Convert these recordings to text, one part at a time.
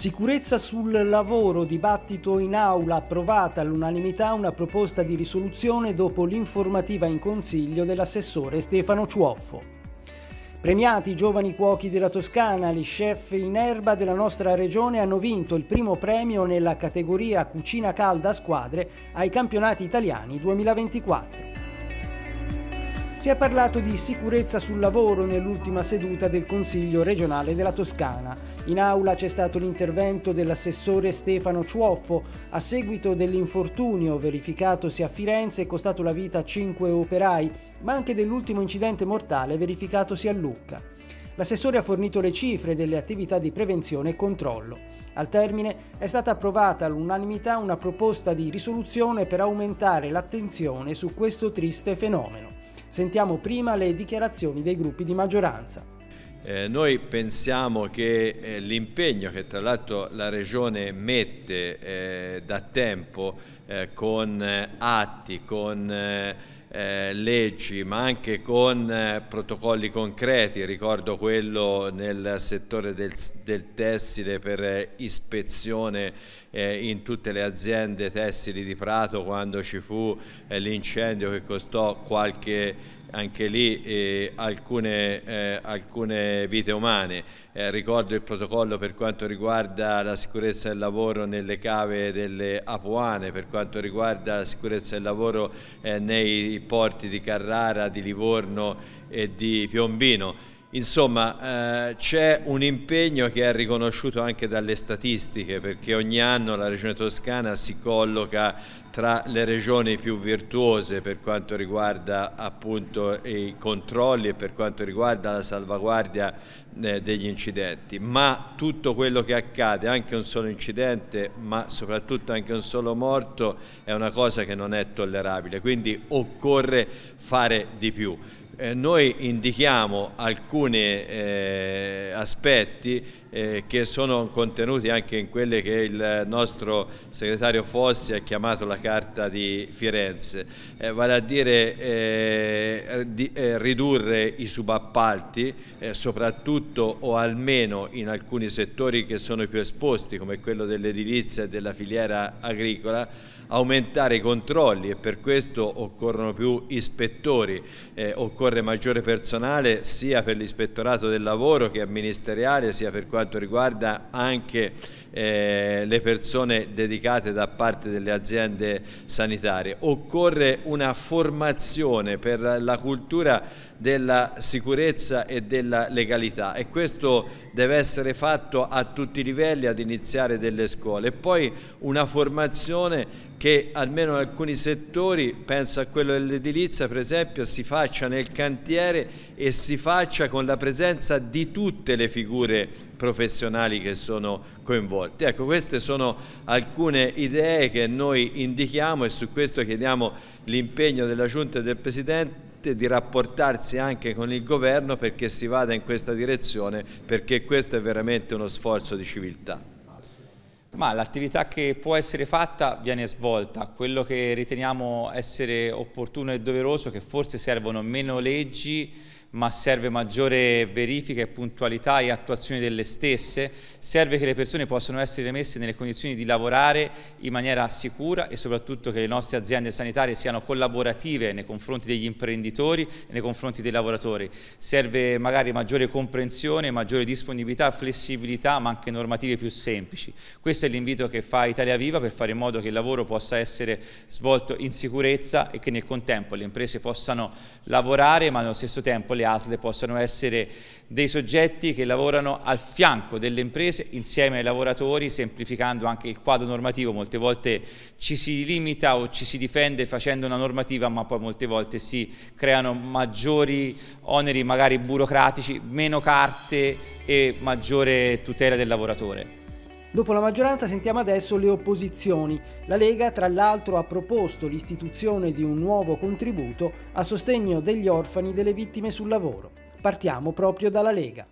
Sicurezza sul lavoro, dibattito in aula, approvata all'unanimità una proposta di risoluzione dopo l'informativa in consiglio dell'assessore Stefano Ciuoffo. Premiati i giovani cuochi della Toscana, gli chef in erba della nostra regione hanno vinto il primo premio nella categoria Cucina Calda a Squadre ai campionati italiani 2024. Si è parlato di sicurezza sul lavoro nell'ultima seduta del Consiglio regionale della Toscana. In aula c'è stato l'intervento dell'assessore Stefano Ciuoffo a seguito dell'infortunio verificatosi a Firenze e costato la vita a cinque operai, ma anche dell'ultimo incidente mortale verificatosi a Lucca. L'assessore ha fornito le cifre delle attività di prevenzione e controllo. Al termine è stata approvata all'unanimità una proposta di risoluzione per aumentare l'attenzione su questo triste fenomeno. Sentiamo prima le dichiarazioni dei gruppi di maggioranza. Eh, noi pensiamo che eh, l'impegno che tra l'altro la Regione mette eh, da tempo eh, con eh, atti, con eh, eh, leggi ma anche con eh, protocolli concreti, ricordo quello nel settore del, del tessile per eh, ispezione eh, in tutte le aziende tessili di Prato quando ci fu eh, l'incendio che costò qualche anche lì eh, alcune, eh, alcune, vite umane. Eh, ricordo il protocollo per quanto riguarda la sicurezza del lavoro nelle cave delle Apuane, per quanto riguarda la sicurezza del lavoro eh, nei porti di Carrara, di Livorno e di Piombino. Insomma, eh, c'è un impegno che è riconosciuto anche dalle statistiche, perché ogni anno la Regione Toscana si colloca tra le regioni più virtuose per quanto riguarda appunto i controlli e per quanto riguarda la salvaguardia eh, degli incidenti, ma tutto quello che accade, anche un solo incidente, ma soprattutto anche un solo morto, è una cosa che non è tollerabile, quindi occorre fare di più. Eh, noi indichiamo alcuni eh, aspetti eh, che sono contenuti anche in quelle che il nostro segretario Fossi ha chiamato la carta di Firenze, eh, vale a dire eh, di, ridurre i subappalti soprattutto o almeno in alcuni settori che sono più esposti come quello dell'edilizia e della filiera agricola aumentare i controlli e per questo occorrono più ispettori, eh, occorre maggiore personale sia per l'ispettorato del lavoro che ministeriale, sia per quanto riguarda anche eh, le persone dedicate da parte delle aziende sanitarie. Occorre una formazione per la cultura della sicurezza e della legalità e questo deve essere fatto a tutti i livelli ad iniziare delle scuole e poi una formazione che almeno in alcuni settori, penso a quello dell'edilizia per esempio, si faccia nel cantiere e si faccia con la presenza di tutte le figure professionali che sono coinvolte. Ecco, queste sono alcune idee che noi indichiamo e su questo chiediamo l'impegno della Giunta e del Presidente di rapportarsi anche con il governo perché si vada in questa direzione, perché questo è veramente uno sforzo di civiltà. Ma l'attività che può essere fatta viene svolta, quello che riteniamo essere opportuno e doveroso, che forse servono meno leggi ma serve maggiore verifica e puntualità e attuazione delle stesse, serve che le persone possano essere messe nelle condizioni di lavorare in maniera sicura e soprattutto che le nostre aziende sanitarie siano collaborative nei confronti degli imprenditori e nei confronti dei lavoratori. Serve magari maggiore comprensione, maggiore disponibilità, flessibilità, ma anche normative più semplici. Questo è l'invito che fa Italia Viva per fare in modo che il lavoro possa essere svolto in sicurezza e che nel contempo le imprese possano lavorare, ma allo stesso tempo le le ASL possano essere dei soggetti che lavorano al fianco delle imprese insieme ai lavoratori, semplificando anche il quadro normativo. Molte volte ci si limita o ci si difende facendo una normativa, ma poi molte volte si creano maggiori oneri magari burocratici, meno carte e maggiore tutela del lavoratore. Dopo la maggioranza sentiamo adesso le opposizioni. La Lega tra l'altro ha proposto l'istituzione di un nuovo contributo a sostegno degli orfani delle vittime sul lavoro. Partiamo proprio dalla Lega.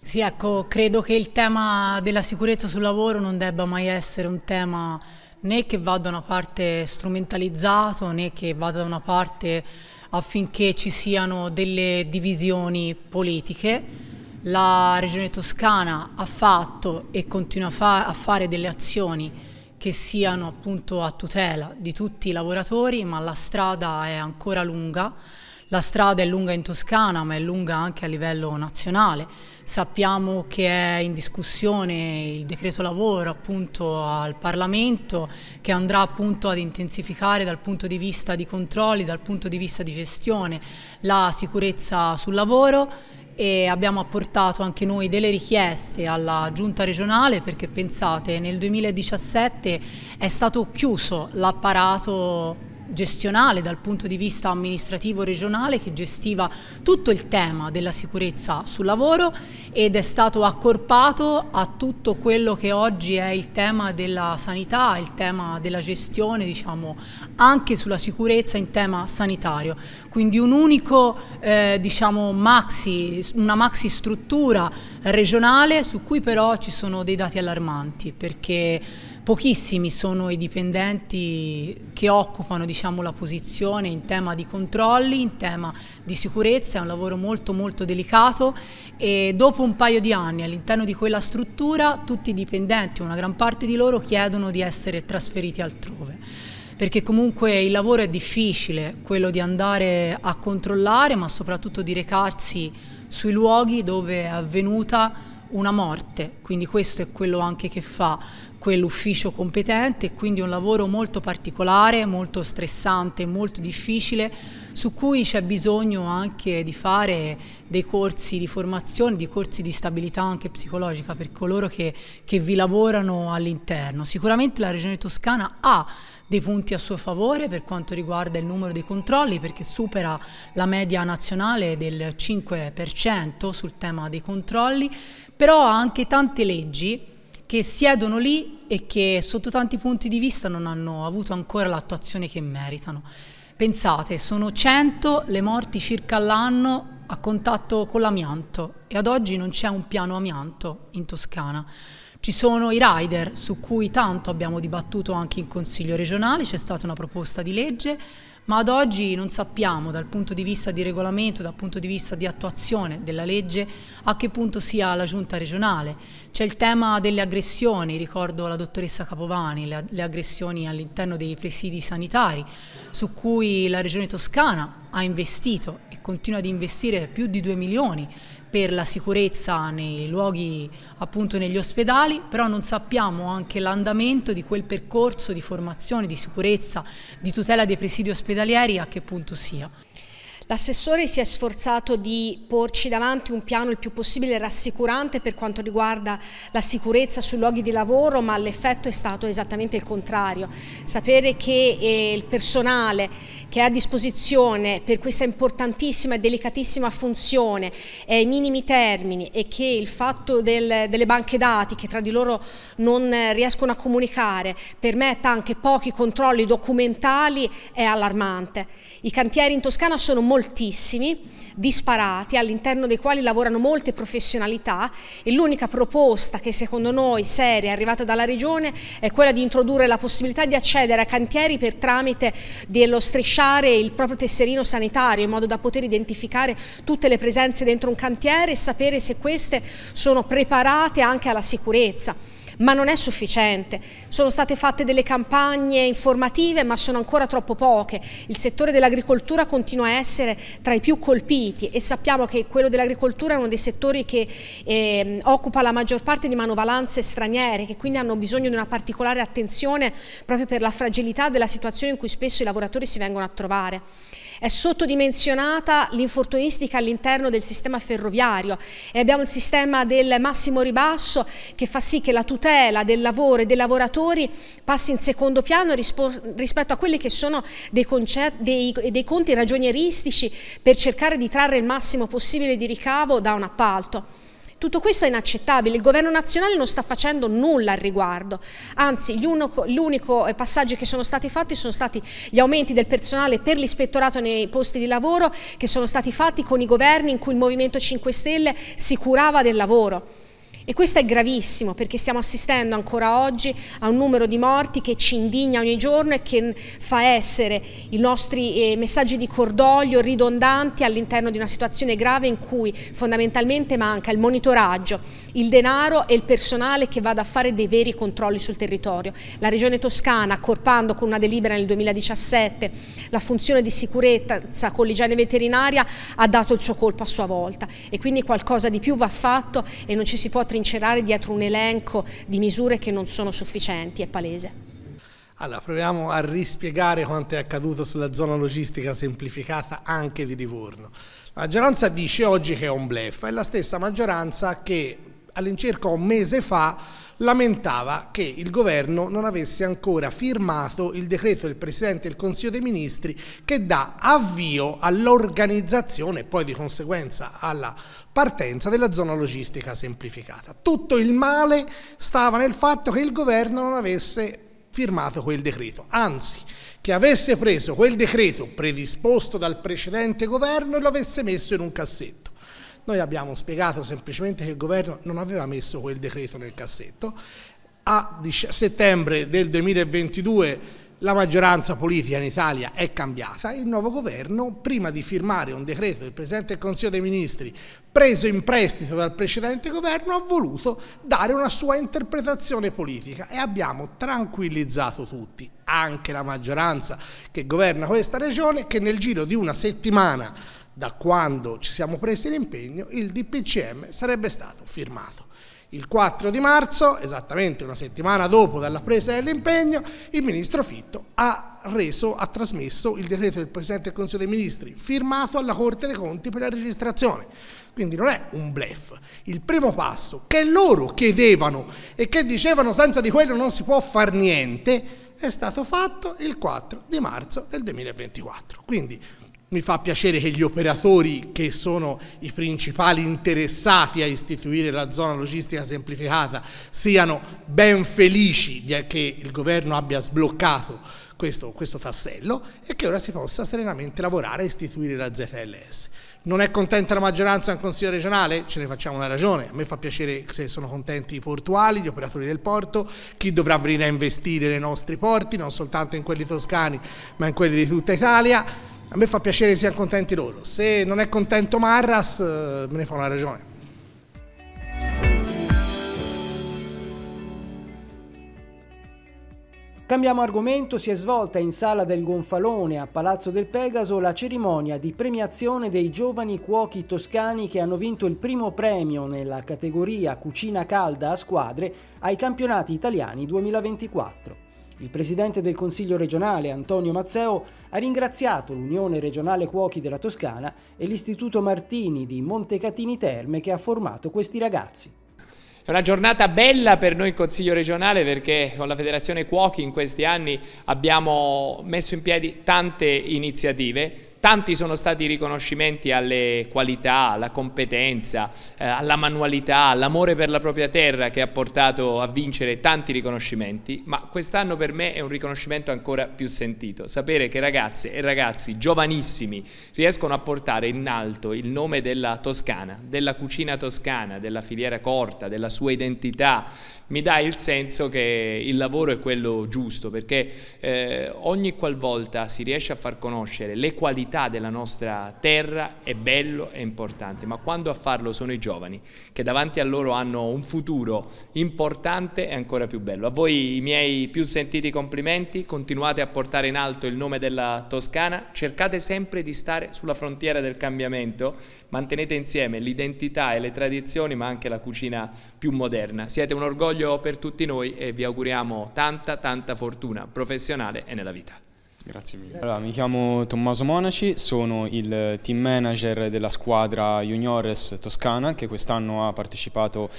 Sì, ecco, credo che il tema della sicurezza sul lavoro non debba mai essere un tema né che vada da una parte strumentalizzato né che vada da una parte affinché ci siano delle divisioni politiche la Regione Toscana ha fatto e continua a, fa a fare delle azioni che siano appunto a tutela di tutti i lavoratori, ma la strada è ancora lunga. La strada è lunga in Toscana, ma è lunga anche a livello nazionale. Sappiamo che è in discussione il decreto lavoro appunto al Parlamento che andrà appunto ad intensificare dal punto di vista di controlli, dal punto di vista di gestione la sicurezza sul lavoro e abbiamo apportato anche noi delle richieste alla giunta regionale perché pensate nel 2017 è stato chiuso l'apparato gestionale dal punto di vista amministrativo regionale che gestiva tutto il tema della sicurezza sul lavoro ed è stato accorpato a tutto quello che oggi è il tema della sanità, il tema della gestione diciamo anche sulla sicurezza in tema sanitario. Quindi un unico eh, diciamo maxi, una maxi struttura regionale su cui però ci sono dei dati allarmanti perché Pochissimi sono i dipendenti che occupano diciamo, la posizione in tema di controlli, in tema di sicurezza, è un lavoro molto molto delicato e dopo un paio di anni all'interno di quella struttura tutti i dipendenti, una gran parte di loro chiedono di essere trasferiti altrove perché comunque il lavoro è difficile, quello di andare a controllare ma soprattutto di recarsi sui luoghi dove è avvenuta una morte, quindi questo è quello anche che fa quell'ufficio competente, quindi un lavoro molto particolare, molto stressante, molto difficile, su cui c'è bisogno anche di fare dei corsi di formazione, di corsi di stabilità anche psicologica per coloro che, che vi lavorano all'interno. Sicuramente la Regione Toscana ha dei punti a suo favore per quanto riguarda il numero dei controlli perché supera la media nazionale del 5% sul tema dei controlli, però ha anche tante leggi che siedono lì e che sotto tanti punti di vista non hanno avuto ancora l'attuazione che meritano. Pensate, sono 100 le morti circa all'anno a contatto con l'amianto e ad oggi non c'è un piano amianto in Toscana. Ci sono i rider su cui tanto abbiamo dibattuto anche in Consiglio regionale, c'è stata una proposta di legge, ma ad oggi non sappiamo dal punto di vista di regolamento, dal punto di vista di attuazione della legge, a che punto sia la giunta regionale. C'è il tema delle aggressioni, ricordo la dottoressa Capovani, le, aggressioni all'interno dei presidi sanitari, su cui la regione toscana ha investito e continua ad investire più di 2 milioni per la sicurezza nei luoghi, appunto negli ospedali, però non sappiamo anche l'andamento di quel percorso di formazione, di sicurezza, di tutela dei presidi ospedalieri a che punto sia. L'assessore si è sforzato di porci davanti un piano il più possibile rassicurante per quanto riguarda la sicurezza sui luoghi di lavoro, ma l'effetto è stato esattamente il contrario. Sapere che eh, il personale che è a disposizione per questa importantissima e delicatissima funzione è ai minimi termini e che il fatto del, delle banche dati che tra di loro non riescono a comunicare permetta anche pochi controlli documentali è allarmante. I cantieri in Toscana sono moltissimi, disparati all'interno dei quali lavorano molte professionalità e l'unica proposta che secondo noi seria arrivata dalla Regione è quella di introdurre la possibilità di accedere a cantieri per tramite dello strisciare il proprio tesserino sanitario in modo da poter identificare tutte le presenze dentro un cantiere e sapere se queste sono preparate anche alla sicurezza ma non è sufficiente. Sono state fatte delle campagne informative, ma sono ancora troppo poche. Il settore dell'agricoltura continua a essere tra i più colpiti e sappiamo che quello dell'agricoltura è uno dei settori che eh, occupa la maggior parte di manovalanze straniere, che quindi hanno bisogno di una particolare attenzione proprio per la fragilità della situazione in cui spesso i lavoratori si vengono a trovare. È sottodimensionata l'infortunistica all'interno del sistema ferroviario e abbiamo il sistema del massimo ribasso che fa sì che la tutela tutela del lavoro e dei lavoratori passi in secondo piano rispetto a quelli che sono dei, dei, dei conti ragionieristici per cercare di trarre il massimo possibile di ricavo da un appalto. Tutto questo è inaccettabile, il governo nazionale non sta facendo nulla al riguardo, anzi l'unico eh, passaggio che sono stati fatti sono stati gli aumenti del personale per l'ispettorato nei posti di lavoro che sono stati fatti con i governi in cui il Movimento 5 Stelle si curava del lavoro. E questo è gravissimo perché stiamo assistendo ancora oggi a un numero di morti che ci indigna ogni giorno e che fa essere i nostri eh, messaggi di cordoglio ridondanti all'interno di una situazione grave in cui fondamentalmente manca il monitoraggio, il denaro e il personale che vada a fare dei veri controlli sul territorio. La Regione Toscana, accorpando con una delibera nel 2017 la funzione di sicurezza con l'igiene veterinaria, ha dato il suo colpo a sua volta e quindi qualcosa di più va fatto e non ci si può trincerare dietro un elenco di misure che non sono sufficienti, è palese. Allora, proviamo a rispiegare quanto è accaduto sulla zona logistica semplificata anche di Livorno. La maggioranza dice oggi che è un blef, è la stessa maggioranza che all'incirca un mese fa lamentava che il governo non avesse ancora firmato il decreto del Presidente del Consiglio dei Ministri che dà avvio all'organizzazione e poi di conseguenza alla partenza della zona logistica semplificata. Tutto il male stava nel fatto che il governo non avesse firmato quel decreto, anzi che avesse preso quel decreto predisposto dal precedente governo e lo avesse messo in un cassetto. Noi abbiamo spiegato semplicemente che il governo non aveva messo quel decreto nel cassetto. A settembre del 2022 la maggioranza politica in Italia è cambiata, il nuovo governo, prima di firmare un decreto del Presidente del Consiglio dei Ministri preso in prestito dal precedente governo, ha voluto dare una sua interpretazione politica e abbiamo tranquillizzato tutti, anche la maggioranza che governa questa regione, che nel giro di una settimana da quando ci siamo presi l'impegno, il DPCM sarebbe stato firmato. Il 4 di marzo, esattamente una settimana dopo dalla presa dell'impegno, il ministro Fitto ha, reso, ha trasmesso il decreto del Presidente del Consiglio dei Ministri firmato alla Corte dei Conti per la registrazione. Quindi non è un blef. Il primo passo che loro chiedevano e che dicevano senza di quello non si può fare niente è stato fatto il 4 di marzo del 2024. Quindi mi fa piacere che gli operatori che sono i principali interessati a istituire la zona logistica semplificata siano ben felici che il governo abbia sbloccato questo, questo tassello e che ora si possa serenamente lavorare a istituire la ZLS. Non è contenta la maggioranza del Consiglio regionale? Ce ne facciamo una ragione. A me fa piacere se sono contenti i portuali, gli operatori del porto, chi dovrà venire a investire nei nostri porti, non soltanto in quelli toscani ma in quelli di tutta Italia a me fa piacere che siano contenti loro. Se non è contento Marras, eh, me ne fa una ragione. Cambiamo argomento, si è svolta in sala del Gonfalone a Palazzo del Pegaso la cerimonia di premiazione dei giovani cuochi toscani che hanno vinto il primo premio nella categoria cucina calda a squadre ai campionati italiani 2024. Il presidente del Consiglio regionale Antonio Mazzeo ha ringraziato l'Unione regionale Cuochi della Toscana e l'Istituto Martini di Montecatini Terme che ha formato questi ragazzi. È una giornata bella per noi in Consiglio regionale perché con la Federazione Cuochi in questi anni abbiamo messo in piedi tante iniziative, Tanti sono stati i riconoscimenti alle qualità, alla competenza, eh, alla manualità, all'amore per la propria terra che ha portato a vincere tanti riconoscimenti, ma quest'anno per me è un riconoscimento ancora più sentito. Sapere che ragazze e ragazzi giovanissimi riescono a portare in alto il nome della Toscana, della cucina toscana, della filiera corta, della sua identità, mi dà il senso che il lavoro è quello giusto, perché eh, ogni qualvolta si riesce a far conoscere le qualità città, della nostra terra è bello e importante, ma quando a farlo sono i giovani, che davanti a loro hanno un futuro importante e ancora più bello. A voi i miei più sentiti complimenti, continuate a portare in alto il nome della Toscana, cercate sempre di stare sulla frontiera del cambiamento, mantenete insieme l'identità e le tradizioni, ma anche la cucina più moderna. Siete un orgoglio per tutti noi e vi auguriamo tanta, tanta fortuna professionale e nella vita. Grazie mille. Allora, mi chiamo Tommaso Monaci, sono il team manager della squadra Juniores Toscana che quest'anno ha partecipato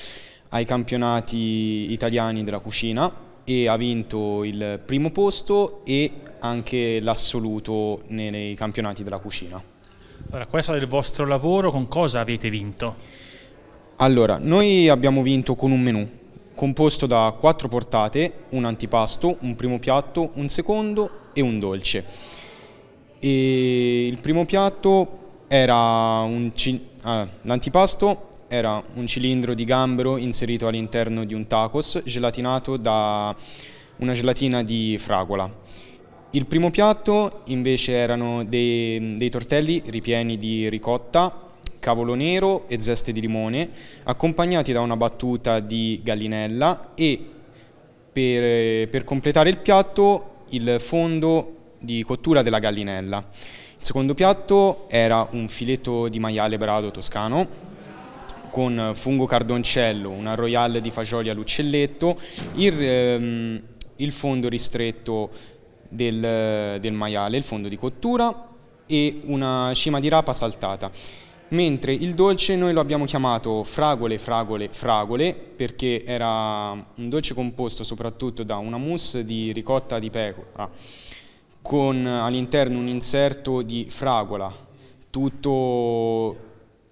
ai campionati italiani della cucina e ha vinto il primo posto e anche l'assoluto nei campionati della cucina. Allora, questo è il vostro lavoro? Con cosa avete vinto? Allora, noi abbiamo vinto con un menù composto da quattro portate, un antipasto, un primo piatto, un secondo e un dolce. E il primo piatto era un... Ah, l'antipasto era un cilindro di gambero inserito all'interno di un tacos gelatinato da una gelatina di fragola. Il primo piatto invece erano dei, dei tortelli ripieni di ricotta cavolo nero e zeste di limone, accompagnati da una battuta di gallinella e per, per completare il piatto il fondo di cottura della gallinella. Il secondo piatto era un filetto di maiale brado toscano con fungo cardoncello, una royale di fagioli all'uccelletto, il, ehm, il fondo ristretto del, del maiale, il fondo di cottura e una cima di rapa saltata mentre il dolce noi lo abbiamo chiamato fragole, fragole, fragole, perché era un dolce composto soprattutto da una mousse di ricotta di pecora, con all'interno un inserto di fragola, tutto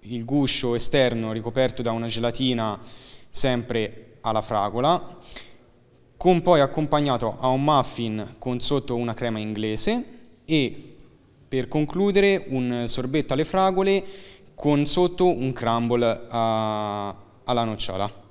il guscio esterno ricoperto da una gelatina sempre alla fragola, con poi accompagnato a un muffin con sotto una crema inglese e per concludere un sorbetto alle fragole con sotto un crumble a, eh, alla nocciola.